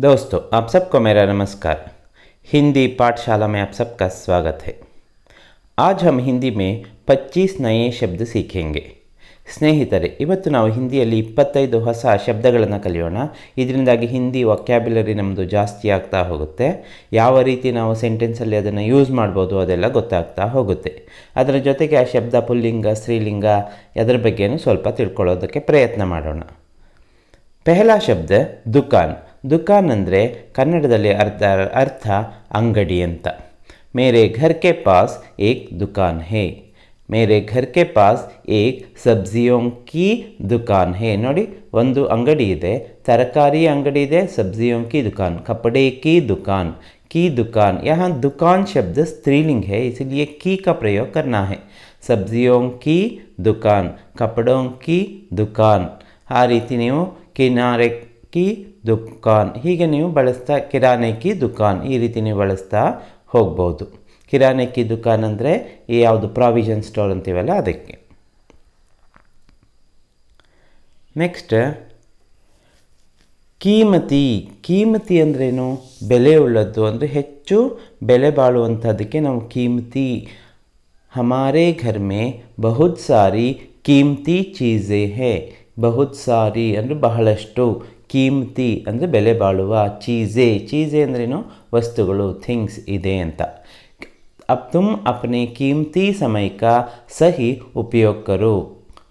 दोस्तों आप सबको मेरा नमस्कार हिंदी पाठशाला में आप सबका स्वागत है आज हम हिंदी में 25 ನಯೇ ಶಬ್ದ सीखेंगे ಸ್ನೇಹಿತರೆ ಇವತ್ತು ನಾವು ಹಿಂದಿಯಲ್ಲಿ ಇಪ್ಪತ್ತೈದು ಹೊಸ ಶಬ್ದಗಳನ್ನು ಕಲಿಯೋಣ ಇದರಿಂದಾಗಿ ಹಿಂದಿ ವಕ್ಯಾಬ್ಯುಲರಿ ನಮ್ಮದು ಜಾಸ್ತಿ ಆಗ್ತಾ ಹೋಗುತ್ತೆ ಯಾವ ರೀತಿ ನಾವು ಸೆಂಟೆನ್ಸಲ್ಲಿ ಅದನ್ನು ಯೂಸ್ ಮಾಡ್ಬೋದು ಅದೆಲ್ಲ ಗೊತ್ತಾಗ್ತಾ ಹೋಗುತ್ತೆ ಅದರ ಜೊತೆಗೆ ಆ ಶಬ್ದ ಪುಲ್ಲಿಂಗ ಸ್ತ್ರೀಲಿಂಗ ಅದರ ಬಗ್ಗೆನೂ ಸ್ವಲ್ಪ ತಿಳ್ಕೊಳ್ಳೋದಕ್ಕೆ ಪ್ರಯತ್ನ ಮಾಡೋಣ ಪೆಹಲಾ ಶಬ್ದ ದುಕಾನ್ दुकान अरे कन्डदे अर्थ अर्थ अंगड़ी अंत मेरे घर के पास एक दुकान है मेरे घर के पास एक सब्जियों की दुकान है नोड़ी वो अंगड़ी तरकारी अंगड़ी सब्जियों की दुकान कपड़े की दुकान की दुकान यहाँ दुकान शब्द स्त्रीलिंग है इसलिए की का प्रयोग करना है सब्जियों की दुकान कपड़ों की दुकान आ रीति किनारे की ದುಖಾನ್ ಹೀಗೆ ನೀವು ಬಳಸ್ತಾ ಕಿರಾನೆ ಕಿ ದುಖಾನ್ ಈ ರೀತಿ ನೀವು ಬಳಸ್ತಾ ಹೋಗ್ಬೋದು ಕಿರಾನೆ ಕಿ ದುಖಾನ್ ಅಂದರೆ ಈ ಯಾವುದು ಪ್ರಾವಿಷನ್ ಸ್ಟೋರ್ ಅಂತೀವಲ್ಲ ಅದಕ್ಕೆ ನೆಕ್ಸ್ಟ್ ಕೀಮತಿ ಕೀಮತಿ ಅಂದ್ರೇನು ಬೆಲೆ ಉಳ್ಳದ್ದು ಅಂದರೆ ಹೆಚ್ಚು ಬೆಲೆ ಬಾಳುವಂಥದ್ದಕ್ಕೆ ನಾವು ಕೀಮತಿ ಹಮಾರೆ ಘರ್ಮೆ ಮೇ ಬಹುತ್ ಸಾರಿ ಕೀಮತಿ ಚೀಸೇ ಹೇ ಬಹುತ್ ಸಾರಿ ಅಂದರೆ ಬಹಳಷ್ಟು ಕೀಮ್ತಿ ಅಂದರೆ ಬೆಲೆ ಬಾಳುವ ಚೀಸೆ ಚೀಸೆ ಅಂದ್ರೇನು ವಸ್ತುಗಳು ಥಿಂಗ್ಸ್ ಇದೆ ಅಂತ ಅಪ್ ತುಮ್ ಅಪ್ನೆ ಕೀಮ್ತಿ ಸಮಯಕ ಸಹಿ ಉಪಯೋಗರು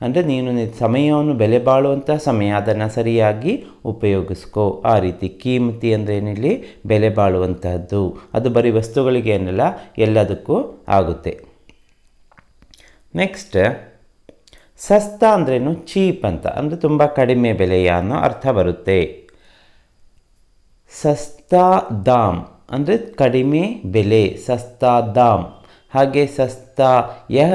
ಅಂದರೆ ನೀನು ಸಮಯವನ್ನು ಬೆಲೆ ಬಾಳುವಂಥ ಸಮಯ ಅದನ್ನು ಸರಿಯಾಗಿ ಉಪಯೋಗಿಸ್ಕೋ ಆ ರೀತಿ ಕೀಮತಿ ಅಂದರೆ ಏನಿಲ್ಲಿ ಬೆಲೆ ಬಾಳುವಂಥದ್ದು ಅದು ಬರೀ ವಸ್ತುಗಳಿಗೆ ಏನಲ್ಲ ಎಲ್ಲದಕ್ಕೂ ಆಗುತ್ತೆ ನೆಕ್ಸ್ಟ್ ಸಸ್ತ ಅಂದ್ರೇನು ಚೀಪ್ ಅಂತ ಅಂದರೆ ತುಂಬ ಕಡಿಮೆ ಬೆಲೆಯ ಅನ್ನೋ ಅರ್ಥ ಬರುತ್ತೆ ಸಸ್ತಾ ದಾಮ್ ಅಂದರೆ ಕಡಿಮೆ ಬೆಲೆ ಸಸ್ತಾ ದಾಮ್ ಹಾಗೆ ಸಸ್ತಾ ಯಹ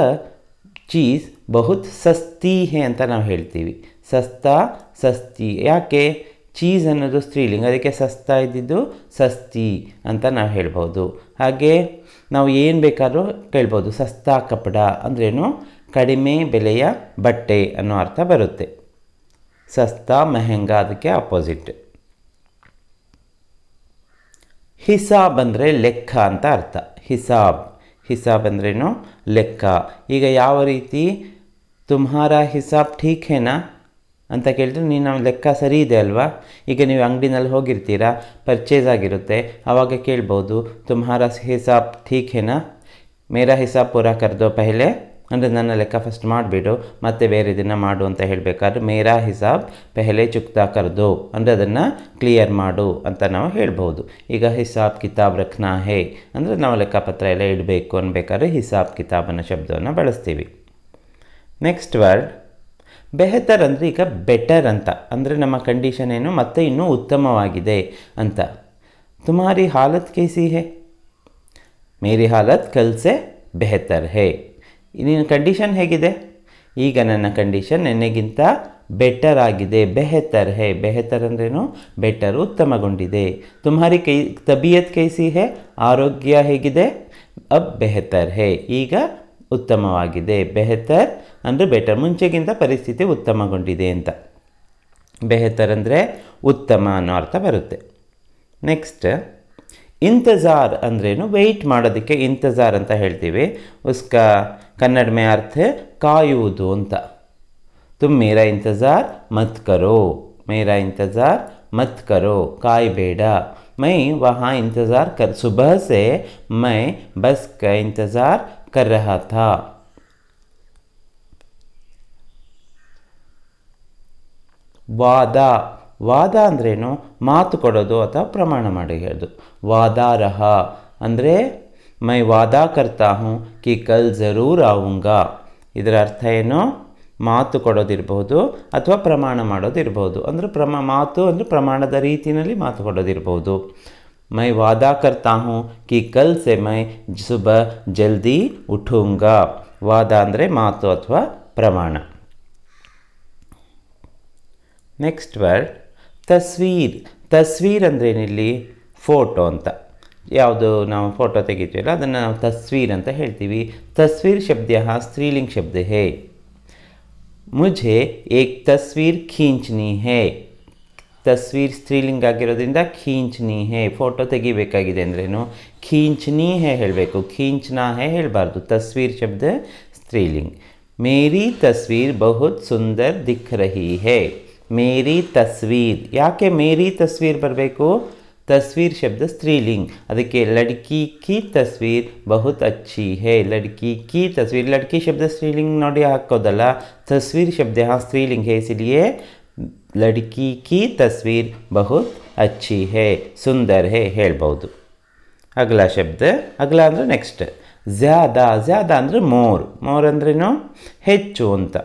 ಚೀಸ್ ಬಹುತ್ ಸಸ್ತಿ ಹೇ ಅಂತ ನಾವು ಹೇಳ್ತೀವಿ ಸಸ್ತಾ ಸಸ್ತಿ ಯಾಕೆ ಚೀಸ್ ಅನ್ನೋದು ಸ್ತ್ರೀಲಿಂಗ ಅದಕ್ಕೆ ಸಸ್ತಾ ಇದ್ದಿದ್ದು ಸಸ್ತಿ ಅಂತ ನಾವು ಹೇಳ್ಬೋದು ಹಾಗೆ ನಾವು ಏನು ಬೇಕಾದರೂ ಕೇಳ್ಬೋದು ಸಸ್ತಾ ಕಪಡ ಅಂದ್ರೇನು ಕಡಿಮೆ ಬೆಲೆಯ ಬಟ್ಟೆ ಅನ್ನೋ ಅರ್ಥ ಬರುತ್ತೆ ಸಸ್ತ ಮಹಂಗ ಆದಕ್ಕೆ ಅಪೋಸಿಟ್ હિಸಾಬ್ಂದ್ರೆ ಲೆಕ್ಕ ಅಂತ ಅರ್ಥ હિಸಾಬ್ હિಸಾಬ್ಂದ್ರೆ ಏನು ಲೆಕ್ಕ ಈಗ ಯಾವ ರೀತಿ تمہارا હિಸಾಬ್ ٹھیک ہے ನಾ ಅಂತ ಕೇಳ್ತೀನಿ ನಾನು ಲೆಕ್ಕ ಸರಿ ಇದೆ ಅಲ್ವಾ ಈಗ ನೀವು ಅಂಗಡಿನಲ್ಲಿ ಹೋಗಿರ್ತೀರಾ ಪರ್ಚೇಸ್ ಆಗಿರುತ್ತೆ ಆಗಗೆ ಕೇಳಬಹುದು تمہارا હિಸಾಬ್ ٹھیک ہے ನಾ मेरा हिसाब पूरा कर दो पहले ಅಂದರೆ ನನ್ನ ಲೆಕ್ಕ ಫಸ್ಟ್ ಮಾಡಿಬಿಡು ಮತ್ತೆ ಬೇರೆ ಇದನ್ನು ಮಾಡು ಅಂತ ಹೇಳಬೇಕಾದ್ರೆ ಮೇರಾ ಹಿಸಾಬ್ ಪೆಹಲೆ ಚುಕ್ತಾ ಕರೆದು ಅಂದರೆ ಅದನ್ನು ಕ್ಲಿಯರ್ ಮಾಡು ಅಂತ ನಾವು ಹೇಳ್ಬೋದು ಈಗ ಹಿಸಾಬ್ ಕಿತಾಬ್ ರಖ್ನಾ ಹೇ ಅಂದರೆ ನಾವು ಲೆಕ್ಕಪತ್ರ ಎಲ್ಲ ಇಡಬೇಕು ಅನ್ಬೇಕಾದ್ರೆ ಹಿಸಾಬ್ ಕಿತಾಬ್ ಅನ್ನೋ ಶಬ್ದವನ್ನು ಬಳಸ್ತೀವಿ ನೆಕ್ಸ್ಟ್ ವರ್ಡ್ ಬೆಹತರ್ ಅಂದರೆ ಈಗ ಬೆಟರ್ ಅಂತ ಅಂದರೆ ನಮ್ಮ ಕಂಡೀಷನ್ ಏನು ಮತ್ತೆ ಇನ್ನೂ ಉತ್ತಮವಾಗಿದೆ ಅಂತ ತುಮಾರಿ ಹಾಲತ್ ಕೇಸಿ ಹೇ ಮೇರಿ ಹಾಲತ್ ಕಲ್ಸೆ ಬೆಹತರ್ ಹೇ ನಿನ್ನ ಕಂಡೀಷನ್ ಹೇಗಿದೆ ಈಗ ನನ್ನ ಕಂಡೀಷನ್ ನೆನ್ನೆಗಿಂತ ಬೆಟರ್ ಆಗಿದೆ ಬೆಹತರ್ ಹೇ ಬೆಹತರ್ ಅಂದ್ರೇನು ಬೆಟರ್ ಉತ್ತಮಗೊಂಡಿದೆ ತುಮಾರಿ ಕೈ ತಬಿಯತ್ ಕೈಸಿ ಹೇ ಆರೋಗ್ಯ ಹೇಗಿದೆ ಅಬ್ ಬೆಹತರ್ ಹೇ ಈಗ ಉತ್ತಮವಾಗಿದೆ ಬೆಹತರ್ ಅಂದರೆ ಬೆಟರ್ ಮುಂಚೆಗಿಂತ ಪರಿಸ್ಥಿತಿ ಉತ್ತಮಗೊಂಡಿದೆ ಅಂತ ಬೆಹತರ್ ಅಂದರೆ ಉತ್ತಮ ಅನ್ನೋ ಅರ್ಥ ಬರುತ್ತೆ ನೆಕ್ಸ್ಟ್ इंतज़ार अंद्रेनु वेट के इंतजार अंत ಹೇಳ್ತೀವಿ उसका कन्नड़ में अर्थ है तुम मेरा इंतज़ार मत करो मेरा इंतज़ार मत करो काय बेड़ा मैं वहाँ इंतज़ार कर सुबह से मैं बस का इंतज़ार कर रहा था वादा ವಾದ ಅಂದ್ರೇನು ಮಾತು ಕೊಡೋದು ಅಥವಾ ಪ್ರಮಾಣ ಮಾಡಿ ಹೇಳೋದು ವಾದಾರಹ ಅಂದರೆ ಮೈ ವಾದಾ ಕರ್ತಾ ಕಿ ಕಲ್ ಜರೂರ್ ಆವುಂಗ ಇದರ ಅರ್ಥ ಏನು ಮಾತು ಕೊಡೋದಿರ್ಬೋದು ಅಥವಾ ಪ್ರಮಾಣ ಮಾಡೋದಿರ್ಬೋದು ಅಂದರೆ ಪ್ರಮಾ ಮಾತು ಅಂದರೆ ಪ್ರಮಾಣದ ರೀತಿಯಲ್ಲಿ ಮಾತು ಕೊಡೋದಿರ್ಬೋದು ಮೈ ವಾದಾ ಕರ್ತಾ ಕಿ ಕಲ್ ಸೆ ಮೈ ಸುಬ ಜಲ್ದಿ ಉಠುಂಗ ವಾದ ಅಂದರೆ ಮಾತು ಅಥವಾ ಪ್ರಮಾಣ ನೆಕ್ಸ್ಟ್ ವರ್ಡ್ तस्वीर तस्वीर अंदर फोटो अंत यू ना फोटो तेतील अदान ना तस्वीर अंतरी तस्वीर शब्द स्त्रीलिंग शब्द हे मुझे एक तस्वीर खींचनी हे तस्वीर स्त्रीलिंग आगे खींचनी हे फोटो तेगी खींचनी हे हे खींचना है हेलबार्द तस्वीर शब्द स्त्रीलिंग मेरी तस्वीर बहुत सुंदर दिख रही है ಮೇರಿ ತಸ್ವೀರ್ ಯಾಕೆ ಮೇರಿ ತಸ್ವೀರ್ ಬರಬೇಕು ತಸ್ವೀರ್ ಶಬ್ದ ಸ್ತ್ರೀಲಿಂಗ್ ಅದಕ್ಕೆ ಲಡ್ಕಿ ಕಿ ತಸ್ವೀರ್ ಬಹುತ್ ಅಚ್ಚಿ ಹೇ ಲಡ್ಕಿ ಕಿ ತಸ್ವೀರ್ ಲಡ್ಕಿ ಶಬ್ದ ಸ್ತ್ರೀಲಿಂಗ್ ನೋಡಿ ಹಾಕೋದಲ್ಲ ತಸ್ವೀರ್ ಶಬ್ದ ಹಾಂ ಸ್ತ್ರೀಲಿಂಗ್ ಹೇ ಇಸಿಲಿಯೇ ಲಡ್ಕಿ ಕಿ ತಸ್ವೀರ್ ಬಹುತ್ ಅಚ್ಚಿ ಹೇ ಸುಂದರ್ ಹೇ ಹೇಳ್ಬೋದು ಅಗಲ ಶಬ್ದ ಅಗಲ ಅಂದರೆ ನೆಕ್ಸ್ಟ್ ಜ್ಯಾದ ಜ್ಯಾದ ಅಂದರೆ ಮೋರ್ ಮೋರ್ ಅಂದ್ರೇನು ಹೆಚ್ಚು ಅಂತ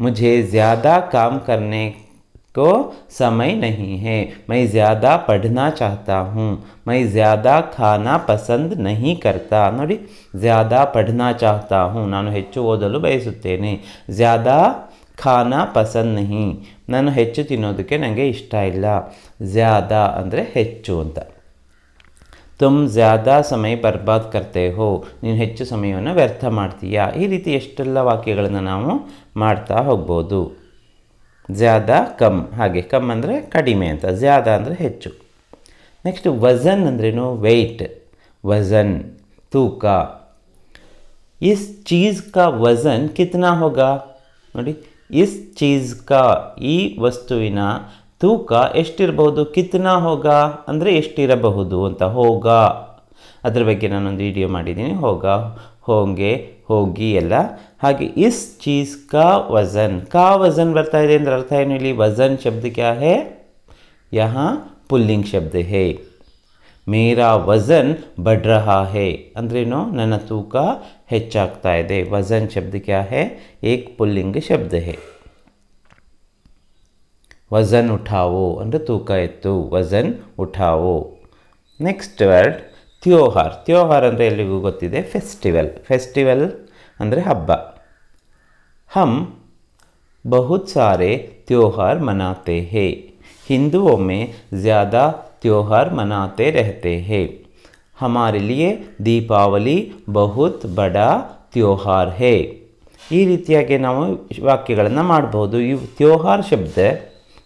मुझे ज़्यादा काम करने को समय नहीं है मैं ज़्यादा पढ़ना चाहता हूँ मैं ज़्यादा खाना पसंद नहीं करता नोड़ी ज़्यादा पढ़ना चाहता हूँ नानु हेच्चु ओदलु बयसुत्तेने ज़्यादा खाना पसंद नहीं नानु हेच्चु तिन्नोदक्के नंगे इष्ट इल्ल ज़्यादा अंदरे हेच्चु अंत तुम ज़्यादा समय बर्बाद करते हो नहीं समय व्यर्थमती रीति एस्टेल वाक्य ना ಮಾಡ್ತಾ ಹೋಗ್ಬೋದು ಜ್ಯಾದ ಕಮ್ ಹಾಗೆ ಕಮ್ ಅಂದರೆ ಕಡಿಮೆ ಅಂತ ಜ್ಯಾದ ಅಂದರೆ ಹೆಚ್ಚು ನೆಕ್ಸ್ಟ್ ವಜನ್ ಅಂದ್ರೇನು ವೆಯ್ಟ್ ವಜನ್ ತೂಕ ಇಸ್ ಚೀಸ್ ಕಾ ವಜನ್ ಕಿತ್ನಾ ಹೋಗ ನೋಡಿ ಇಸ್ ಚೀಸ್ ಕಾ ಈ ವಸ್ತುವಿನ ತೂಕ ಎಷ್ಟಿರಬಹುದು ಕಿತ್ನಾ ಹೋಗ ಅಂದರೆ ಎಷ್ಟಿರಬಹುದು ಅಂತ ಹೋಗ ಅದ್ರ ಬಗ್ಗೆ ನಾನೊಂದು ವಿಡಿಯೋ ಮಾಡಿದ್ದೀನಿ ಹೋಗ ಹೋಂಗೆ होगी अल्लाे इस चीज़ का वजन का वजन बरता है अर्थ ऐन वजन शब्द क्या है यहाँ पुलिंग शब्द है मेरा वजन बढ़ रहा है अंद्रेनो नूक हेच्चाता है वजन शब्द क्या है एक पुलिंग शब्द है वजन उठाओ अंदर तूक ए वजन उठाओ नेक्स्ट वर्ड ತ್ಯೋಹಾರ್ ತ್ಯೋಹಾರ್ ಅಂದರೆ ಎಲ್ರಿಗೂ ಗೊತ್ತಿದೆ ಫೆಸ್ಟಿವಲ್ ಫೆಸ್ಟಿವಲ್ ಅಂದರೆ ಹಬ್ಬ ಹಮ್ ಬಹುತ್ ಸಾರೆ ತ್ಯೋಹಾರ್ ಮನಾತೆ ಹೇ ಹಿಂದೂ ಒಮ್ಮೆ ಜಾದ ತ್ಯೋಹಾರ್ ಮನಾತೆ ರಹತೆ हैं हमारे लिए ದೀಪಾವಳಿ ಬಹುತ್ ಬಡಾ ತ್ಯೋಹಾರ್ ಹೇ ಈ ರೀತಿಯಾಗಿ ನಾವು ವಾಕ್ಯಗಳನ್ನು ಮಾಡ್ಬೋದು ಇವು ತ್ಯೋಹಾರ್ ಶಬ್ದ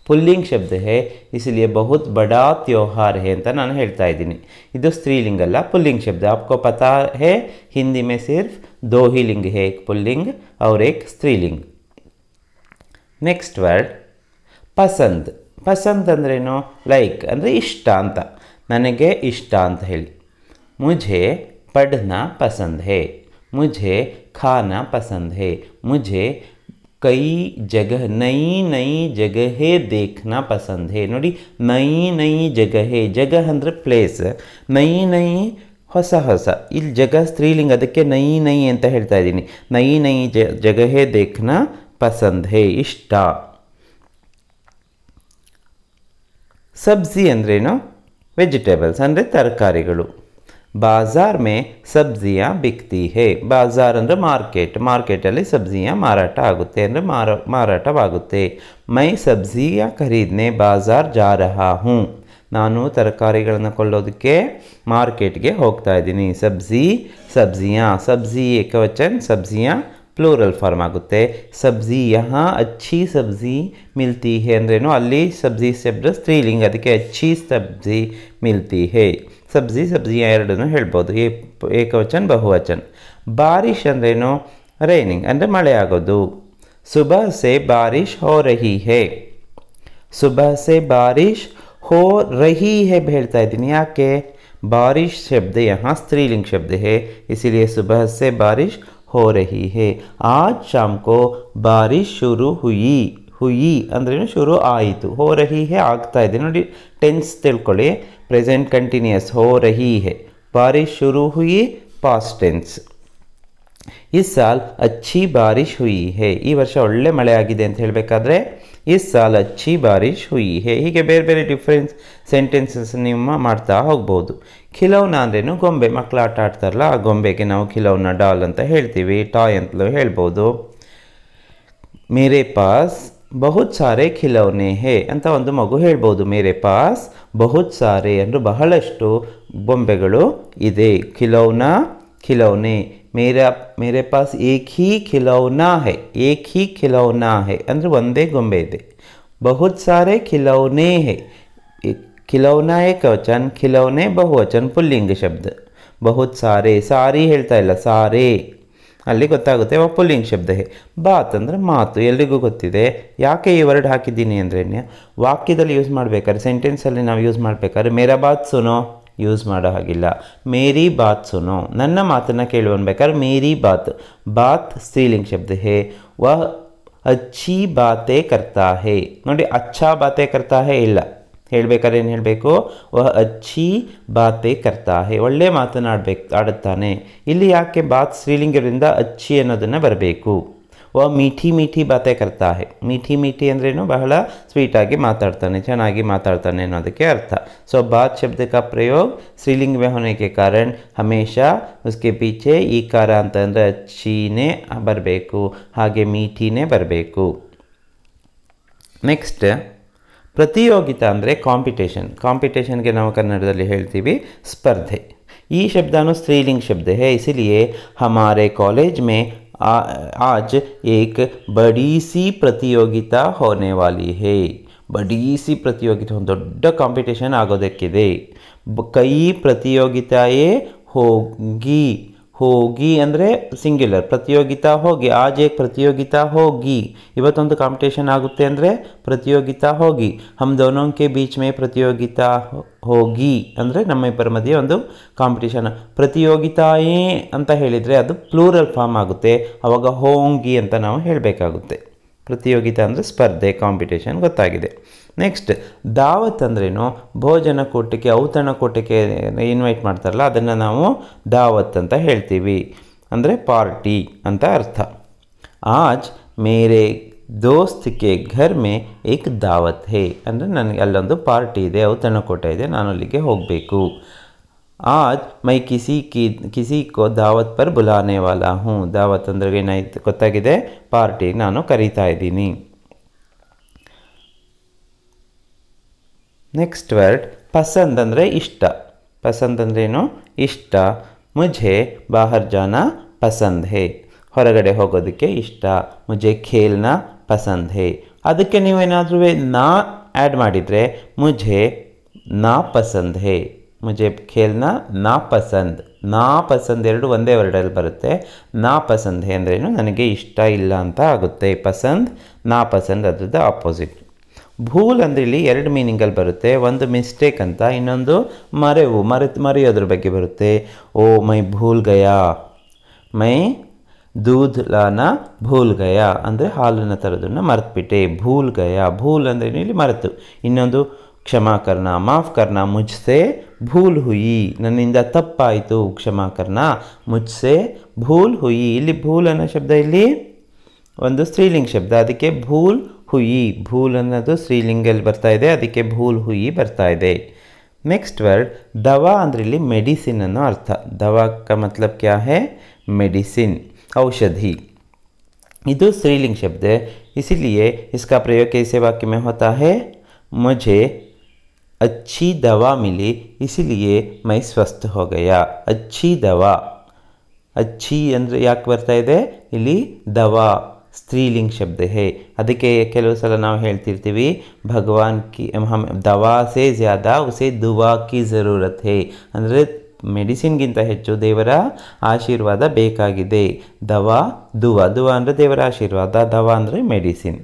पुलिंग शब्द है इसलिए बहुत बड़ा त्योहार है अंत नान हेल्ता इत स्त्रीलिंग पुलिंग शब्द आपको पता है हिंदी में सिर्फ दो ही लिंग है एक पुल्लिंग और एक स्त्रीलिंग नेक्स्ट वर्ड पसंद पसंद अरे लाइक अंदर इष्ट अंत नन के इष्ट अंत मुझे पढ़ना पसंद है मुझे खाना पसंद है मुझे ಕೈ ಜಗ ನೈ ನೈ ಜಗಹೆ देखना पसंद है ನೋಡಿ ನೈ ನೈ ಜಗಹೆ ಜಗ ಅಂದರೆ ಪ್ಲೇಸ್ ನೈ ನೈ ಹೊಸ ಹೊಸ ಇಲ್ಲಿ ಜಗ ಸ್ತ್ರೀಲಿಂಗ ಅದಕ್ಕೆ ನೈ ನೈ ಅಂತ ಹೇಳ್ತಾ ಇದ್ದೀನಿ ನೈ ನೈ ಜ ಜಗಹೆ ದೇಖ್ನ ಪಸಂದ್ ಹೇ ಇಷ್ಟ ಸಬ್ಜಿ ಅಂದ್ರೇನು ವೆಜಿಟೇಬಲ್ಸ್ ಅಂದರೆ ತರಕಾರಿಗಳು बाजार में सब्जियां बिकती है बाजार अंदर मार्केट मार्केटली सब्जियां ಮಾರಾಟ ಆಗುತ್ತೆ ಅಂದರೆ ಮಾರ ಮಾರಾಟವಾಗುತ್ತೆ ಮೈ ಸಬ್ಜಿಯ ಖರೀದನೆ ಬಾಜಾರ್ ಜಾ ರಹಾ ಹೂಂ ನಾನು ತರಕಾರಿಗಳನ್ನು ಕೊಳ್ಳೋದಕ್ಕೆ ಮಾರ್ಕೆಟ್ಗೆ ಹೋಗ್ತಾ ಇದ್ದೀನಿ ಸಬ್ಜಿ ಸಬ್ಜಿಯಾ ಸಬ್ಜಿ ಏಕವಚನ್ ಸಬ್ಜಿಯಾ ಪ್ಲೂರಲ್ ಫಾರ್ಮ್ ಆಗುತ್ತೆ ಸಬ್ಜಿ ಯಹಾ ಅಚ್ಚಿ ಸಬ್ಜಿ ಮಿಲ್ತಿ ಹೇ ಅಂದ್ರೇನು ಅಲ್ಲಿ ಸಬ್ಜಿ ಶಬ್ದ ಸ್ತ್ರೀಲಿಂಗ ಅದಕ್ಕೆ ಅಚ್ಚಿ ಸಬ್ಜಿ ಮಿಲ್ತಿ ಹೇ सब्जी सब्जी एरू हेलबू ऐकवचन बहुवचन बारिश अरेनो रेनिंग अरे मा आगो सुबह से बारिश हो रही है सुबह से बारिश हो रही है भेड़ता याके बारिश शब्द यहाँ स्त्रीलिंग शब्द है इसीलिए सुबह से बारिश हो रही है आज शाम को बारिश शुरू हुई हुई अंदर शुरू आयतु हो रही है आगता नो टेन्स तक प्रेजेंट कंटिन्यूस हो रही है बारिश शुरू हुई पास्ट टेंस इस साल अच्छी बारिश हुई है ಈ ವರ್ಷ ಒಳ್ಳೆ ಮಳೆ ಆಗಿದೆ ಅಂತ ಹೇಳಬೇಕಾದ್ರೆ ಇಸ್ ಸಾಲ್ अच्छी बारिश ಹುಯಿ ಹೇ ಹೀಗೆ ಬೇರೆ ಬೇರೆ ಡಿಫ್ರೆನ್ಸ್ ಸೆಂಟೆನ್ಸಸ್ ನಿಮ್ಮ ಮಾಡ್ತಾ ಹೋಗ್ಬೋದು ಖಿಲೌನ ಅಂದ್ರೇನು ಗೊಂಬೆ ಮಕ್ಕಳು ಆಟ ಆಡ್ತಾರಲ್ಲ ಆ ಗೊಂಬೆಗೆ ನಾವು ಖಿಲೌನ ಡಾಲ್ ಅಂತ ಹೇಳ್ತೀವಿ ಟಾಯ್ ಅಂತಲೂ ಹೇಳ್ಬೋದು ಮೇರೆ ಪಾಸ್ बहुत सारे खिलौने हैं अंत मगु ಮಗು मेरे पास बहुत सारे अंदर बहुत ಬೊಂಬೆಗಳು खिलौना खिलौने मेरा मेरे पास एक ही खिलौना है एक ही खिलौना है अंदर वंदे ಗೊಂಬೆ बहुत सारे खिलौने हैं खिलौना एक वचन खिलौने बहुवचन पुलिंग शब्द बहुत सारे सारी हेल्ता सारे ಅಲ್ಲಿ ಗೊತ್ತಾಗುತ್ತೆ ಅವ ಪುಲ್ಲಿಂಗ್ ಶಬ್ದ ಬಾತ್ ಅಂದರೆ ಮಾತು ಎಲ್ಲಿಗೂ ಗೊತ್ತಿದೆ ಯಾಕೆ ಈ ವರ್ಡ್ ಹಾಕಿದ್ದೀನಿ ಅಂದರೆ ವಾಕ್ಯದಲ್ಲಿ ಯೂಸ್ ಮಾಡಬೇಕಾದ್ರೆ ಸೆಂಟೆನ್ಸಲ್ಲಿ ನಾವು ಯೂಸ್ ಮಾಡಬೇಕಾದ್ರೆ ಮೇರಾ ಬಾತ್ ಸುನೋ ಯೂಸ್ ಮಾಡೋ ಹಾಗಿಲ್ಲ ಮೇರಿ ಬಾತ್ ಸುನೋ ನನ್ನ ಮಾತನ್ನು ಕೇಳು ಅನ್ಬೇಕಾದ್ರೆ ಮೇರಿ ಬಾತ್ ಬಾತ್ ಸ್ತ್ರೀಲಿಂಗ್ ಶಬ್ದ ಹೇ ವ ಅಚ್ಚಿ ಬಾತೆ ಕರ್ತಾ ಹೇ ನೋಡಿ ಅಚ್ಚಾ ಬಾತೆ ಕರ್ತಾ ಹೇ ಇಲ್ಲ ಹೇಳಬೇಕಾದ್ರೆ ಏನು ಹೇಳಬೇಕು ವ ಅಚ್ಚಿ ಬಾತೆ ಕರ್ತಾ ಹೇ ಒಳ್ಳೆ ಮಾತನಾಡಬೇಕು ಆಡುತ್ತಾನೆ ಇಲ್ಲಿ ಯಾಕೆ ಬಾತ್ ಶ್ರೀಲಿಂಗರಿಂದ ಅಚ್ಚಿ ಅನ್ನೋದನ್ನು ಬರಬೇಕು ವ ಮೀಠಿ ಮೀಠಿ ಬಾತೆ ಕರ್ತಾ ಹೇ ಮೀಠಿ ಮೀಠಿ ಅಂದ್ರೇನು ಬಹಳ ಸ್ವೀಟಾಗಿ ಮಾತಾಡ್ತಾನೆ ಚೆನ್ನಾಗಿ ಮಾತಾಡ್ತಾನೆ ಅನ್ನೋದಕ್ಕೆ ಅರ್ಥ ಸೊ ಬಾತ್ ಶಬ್ದ ಪ್ರಯೋಗ ಶ್ರೀಲಿಂಗ ವ್ಯವಹಾರಕ್ಕೆ ಕಾರಣ ಹಮೇಶಾ ಉಸ್ಕೆ ಪೀಚೆ ಈ ಕಾರ ಅಂತಂದರೆ ಅಚ್ಚಿನೇ ಬರಬೇಕು ಹಾಗೆ ಮೀಠಿನೇ ಬರಬೇಕು ನೆಕ್ಸ್ಟ್ ಪ್ರತಿ ယ ೋಗಿತಾ ಅಂದ್ರೆ ಕಾಂಪಿಟೇಷನ್ ಕಾಂಪಿಟೇಷನ್ ಗೆ ಕನ್ನಡದಲ್ಲಿ ಹೇಳ್ತೀವಿ ಸ್ಪರ್ಧೆ ಈ ಶಬ್ದಾನು ಸ್ತ್ರೀಲಿಂಗ ಶಬ್ದ ಹೇ ಇಸಲಿಕ್ಕೆ ہمارے کالج میں આજ ایک ಬಡೀಸಿ ಪ್ರತಿ ယ ೋಗಿತಾ ہونے والی ہے۔ ಬಡೀಸಿ ಪ್ರತಿ ယ ೋಗಿತಾ ದೊಡ್ಡ ಕಾಂಪಿಟೇಷನ್ ಆಗೋದಕ್ಕೆ ಇದೆ. کئی ಪ್ರತಿ ယ ೋಗಿತಾಯೇ ಹೋಗ್ಗಿ ಹೋಗಿ ಅಂದರೆ ಸಿಂಗ್ಯುಲರ್ ಪ್ರತಿಯೋಗಿತಾ ಹೋಗಿ ಆ ಜೇಕ್ ಪ್ರತಿಯೋಗಿತಾ ಹೋಗಿ ಇವತ್ತೊಂದು ಕಾಂಪಿಟೇಷನ್ ಆಗುತ್ತೆ ಅಂದರೆ ಪ್ರತಿಯೋಗಿತಾ ಹೋಗಿ ಹಮ್ ದೋನೋಂಕೆ ಬೀಚ್ ಮೇ ಪ್ರತಿಯೋಗಿತಾ ಹೋಗಿ ಅಂದರೆ ನಮ್ಮ ಇಬ್ಬರ ಮಧ್ಯೆ ಒಂದು ಕಾಂಪಿಟೇಷನ್ ಪ್ರತಿಯೋಗಿತಾಯೇ ಅಂತ ಹೇಳಿದರೆ ಅದು ಪ್ಲೂರಲ್ ಫಾರ್ಮ್ ಆಗುತ್ತೆ ಆವಾಗ ಹೋಂಗಿ ಅಂತ ನಾವು ಹೇಳಬೇಕಾಗುತ್ತೆ ಪ್ರತಿಯೋಗಿತ ಅಂದರೆ ಸ್ಪರ್ಧೆ ಕಾಂಪಿಟೇಷನ್ ಗೊತ್ತಾಗಿದೆ ನೆಕ್ಸ್ಟ್ ದಾವತ್ ಅಂದ್ರೇನು ಭೋಜನ ಔತಣ ಕೂಟಕ್ಕೆ ಇನ್ವೈಟ್ ಮಾಡ್ತಾರಲ್ಲ ಅದನ್ನು ನಾವು ದಾವತ್ ಅಂತ ಹೇಳ್ತೀವಿ ಅಂದರೆ ಪಾರ್ಟಿ ಅಂತ ಅರ್ಥ ಆಜ್ ಮೇರೆ ದೋಸ್ತ್ಗೆ ಘರ್ ಮೇ ಏಕ್ ದಾವತ್ ಹೇ ಅಂದರೆ ನನಗೆ ಅಲ್ಲೊಂದು ಪಾರ್ಟಿ ಇದೆ ಔತಣಕೂಟ ಇದೆ ನಾನು ಅಲ್ಲಿಗೆ ಹೋಗಬೇಕು आज ಮೈ किसी की किसी ದಾವತ್ ಪರ್ ಬುಲಾನೆ ವಾಲಾ ಹ್ಞೂ ದಾವತ್ ಅಂದ್ರೆ ಏನಾಯ್ತು ಗೊತ್ತಾಗಿದೆ ಪಾರ್ಟಿ ನಾನು ಕರೀತಾ ಇದ್ದೀನಿ ನೆಕ್ಸ್ಟ್ ವರ್ಡ್ ಪಸಂದ್ ಅಂದರೆ ಇಷ್ಟ ಪಸಂದ್ ಅಂದ್ರೇನು ಇಷ್ಟ ಮುಜೆ ಬಾಹರ್ ಜಾನ ಪಸಂದ್ ಹೊರಗಡೆ ಹೋಗೋದಕ್ಕೆ ಇಷ್ಟ ಮುಜೆ ಖೇಲ್ನ ಪಸಂದ್ ಹೇ ಅದಕ್ಕೆ ನೀವೇನಾದರೂ ನಾ ಆ್ಯಡ್ ಮಾಡಿದರೆ ಮುಜೆ ನಾ ಪಸಂದ್ ಹೇ ಮುಜೆ ಖೇಲ್ನ ನಾ ಪಸಂದ್ ನಾ ಪಸಂದ್ ಎರಡು ಒಂದೇ ವರ್ಡಲ್ಲಿ ಬರುತ್ತೆ ನಾ ಪಸಂದ್ ಅಂದ್ರೇನು ನನಗೆ ಇಷ್ಟ ಇಲ್ಲ ಅಂತ ಆಗುತ್ತೆ ಪಸಂದ್ ನಾ ಪಸಂದ್ ಅದ್ರದ್ದು ಆಪೋಸಿಟ್ ಭೂಲ್ ಅಂದರೆ ಇಲ್ಲಿ ಎರಡು ಮೀನಿಂಗಲ್ಲಿ ಬರುತ್ತೆ ಒಂದು ಮಿಸ್ಟೇಕ್ ಅಂತ ಇನ್ನೊಂದು ಮರೆವು ಮರೆ ಮರೆಯೋದ್ರ ಬಗ್ಗೆ ಬರುತ್ತೆ ಓ ಮೈ ಭೂಲ್ ಗಯಾ ಮೈ ದೂದ್ ಲಾನ ಭೂಲ್ ಗಯಾ ಅಂದರೆ ಹಾಲನ್ನು ತರೋದನ್ನು ಮರೆತುಬಿಟ್ಟೆ ಭೂಲ್ ಗಯಾ ಭೂಲ್ ಅಂದ್ರೇನು ಇಲ್ಲಿ ಮರೆತು ಇನ್ನೊಂದು क्षमा करना माफ करना मुझसे भूल हुई ननिनदा तप्पाइतु क्षमा करना मुझसे भूल हुई इली भूल ಅನ್ನ ಶಬ್ದ ಇಲಿ ಒಂದು ಸ್ತ್ರೀಲಿಂಗ ಶಬ್ದ ಅದಕ್ಕೆ भूल ہوئی भूल ಅನ್ನದು ಸ್ತ್ರೀಲಿಂಗ ಇಲ್ ಬರ್ತಾಯಿದೆ ಅದಕ್ಕೆ भूल ہوئی ಬರ್ತಾಯಿದೆ ನೆಕ್ಸ್ಟ್ ವರ್ಡ್ દવા ಅಂದ್ರೆ ಇಲಿ ಮೆಡಿಸಿನ್ ಅನ್ನ ಅರ್ಥ ದವಾ ಕಾ ಮತ್ಲಬ್ ಕ್ಯಾ ಹೈ ಮೆಡಿಸಿನ್ ಔಷಧಿ ಇದು ಸ್ತ್ರೀಲಿಂಗ ಶಬ್ದ ಏಸಿಲಿಕ್ಕೆ इसका प्रयोग कैसे वाक्य में होता है मुझे अच्छी दवा मिली इसीलिए मैं स्वस्थ हो गया अच्छी दवा ಅಚ್ಚಿ ಅಂದರೆ ಯಾಕೆ ಬರ್ತಾ ಇದೆ ಇಲ್ಲಿ ದವಾ ಸ್ತ್ರೀಲಿಂಗ್ ಶಬ್ದ ಹೇ ಅದಕ್ಕೆ ಕೆಲವು ಸಲ ನಾವು ಹೇಳ್ತಿರ್ತೀವಿ ಭಗವಾನ್ ಕಿ ಹಮ್ ದವಾ ಸೇ ಜ್ಯಾದ ಉಸೆ ದುವಾ ಕಿ ಜರೂರತ್ ಹೇ ಅಂದರೆ ಮೆಡಿಸಿನ್ಗಿಂತ ಹೆಚ್ಚು ದೇವರ ಆಶೀರ್ವಾದ ಬೇಕಾಗಿದೆ ದವಾ ದುವಾ ದುವಾ ಅಂದರೆ ದೇವರ ಆಶೀರ್ವಾದ ದವಾ ಅಂದರೆ ಮೆಡಿಸಿನ್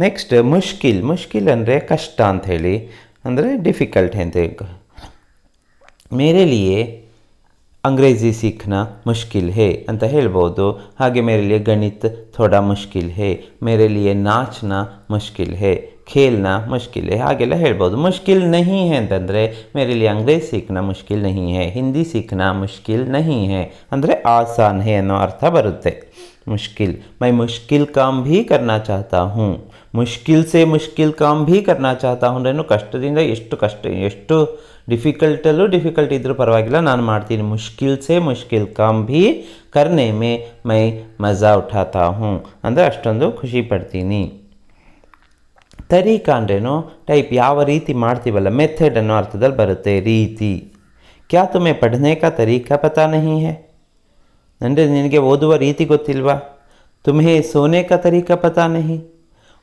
नेक्स्ट मुश्किल मुश्किल अरे कष्ट अंत अरे डिफिकल्ट मेरे लिए अंग्रेजी सीखना मुश्किल है अंत हेलबू मेरे लिए गणित थोड़ा मुश्किल है मेरे लिए नाचना मुश्किल है खेलना मुश्किल है हेलबू मुश्किल नहीं है अरे मेरे लिए अंग्रेज सीखना मुश्किल नहीं है हिंदी सीखना मुश्किल नहीं है अंदर आसान है अर्थ बरते मुश्किल मैं मुश्किल काम भी करना चाहता हूँ मुश्किल से मुश्किल काम भी करना चाहता हूँ नो कष्ट कष्ट एफिकलटलू डिफिकल्ट पर्वा नानती मुश्किल से मुश्किल काम भी करने में मैं मजा उठाता हूँ अंदर अस्ट खुशी पड़ती तरीका अरेनो टाइप यीतिवल मेथड अर्थदल बरते रीति क्या तुम्हें पढ़ने का तरीका पता नहीं है अरे नीति गल तुम्हें सोने का तरीका पता नहीं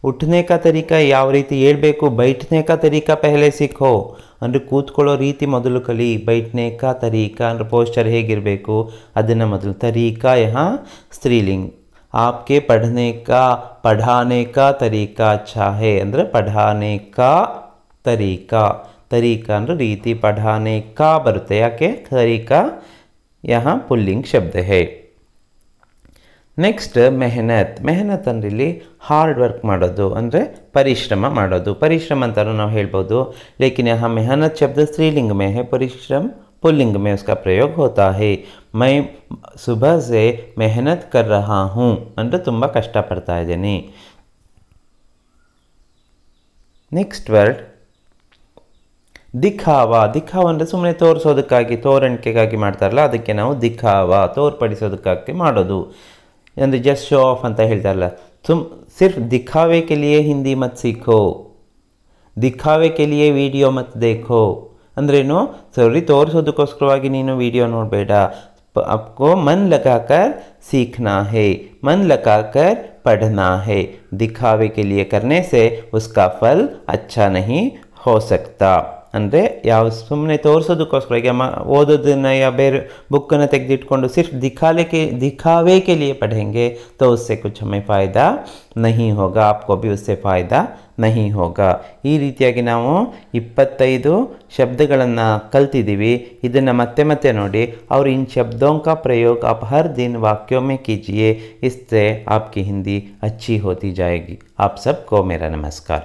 उठने का तरीका यहाँ रीति हेल्बू बैठने का तरीका पहले सीखो अरे कूतको रीति मदल कली बैठने का तरीका अरे पोस्चर हेगी अदन मदल तरीका यहाँ स्त्रीलिंग आपके पढ़ने का पढ़ाने का तरीका अच्छा है अरे पढ़ाने का तरीका तरीका अरे रीति पढ़ाने का बरते याके तरीका यहाँ पुलिंग शब्द है ನೆಕ್ಸ್ಟ್ ಮೆಹನತ್ ಮೆಹನತನ್ ರೀಲಿ ಹಾರ್ಡ್ ವರ್ಕ್ ಮಾಡೋದು ಅಂದ್ರೆ ಪರಿಶ್ರಮ ಮಾಡೋದು ಪರಿಶ್ರಮ ಅಂತ ನಾವು ಹೇಳಬಹುದು ಲೇಕಿನ್ ಅಹ ಮೆಹನತ್ ಪದ स्त्रीलिंग ಮೇಹ ಪರಿಶ್ರಮ पुल्लिंग ಮೇ uska ಪ್ರಯೋಗ hota hai mai subah se mehnat kar raha hu ant tumba kashta padta idini next word dikhava dikhava ಅಂದ್ರೆ ಸುಮ್ನೆ ತೋರಸೋದಕ್ಕಾಗಿ ತೋರಣಕ್ಕೆಗಾಗಿ ಮಾಡತಾರಲ್ಲ ಅದಕ್ಕೆ ನಾವು dikhava ತೋರಪಡಿಸೋದಕ್ಕಾಗಿ ಮಾಡೋದು ಅಂದರೆ ಜಸ್ಟ್ ಶೋ ಆಫ್ ಅಂತ ಹೇಳ್ತಾರಲ್ಲ ತುಮ್ ಸಿರ್ಫ್ ದಿಖಾವೆಕೆಲಿಯೇ ಹಿಂದಿ ಮತ್ತು ಸಿಕ್ಕೋ ದಿಖಾವೆಕೆಲಿಯೇ ವಿಡಿಯೋ ಮತ್ತು ದೇಖೋ ಅಂದ್ರೇನು ಸರಿ ತೋರಿಸೋದಕ್ಕೋಸ್ಕರವಾಗಿ ನೀನು ವಿಡಿಯೋ ನೋಡಬೇಡ आपको मन लगाकर सीखना है मन लगाकर पढ़ना है दिखावे के लिए करने से उसका फल अच्छा नहीं हो सकता ಅಂತೆ ಯಾವ ಸುಮ್ಮನೆ ತೋರಿಸುವುದಕ್ಕೋಸ್ಕರಗೆ ಓದೋದನ್ನ ಯಾ ಬೇರೆ ಬುಕ್ಕನ್ನ ತೆಗೆದಿಟ್ಟುಕೊಂಡು सिर्फ दिखाले के दिखावे के लिए पढ़ेंगे तो उससे कुछ हमें फायदा नहीं होगा आपको भी उससे फायदा नहीं होगा इसी ರೀತಿಯಾಗಿ ನಾವು 25 শব্দಗಳನ್ನು ಕಲ್ತಿದೀವಿ ಇದನ್ನ ಮತ್ತೆ ಮತ್ತೆ ನೋಡಿ ಔರು ಇನ್ ಶಬ್ದೋಂಕ ಪ್ರಯೋಗ ಅಪಹರ್ ದಿನ ವಾಕ್ಯೋಮೆ ಕೀಜಿಯೇ ಇಸ್ಸೆ aapki hindi achhi hoti jayegi aap sabko mera namaskar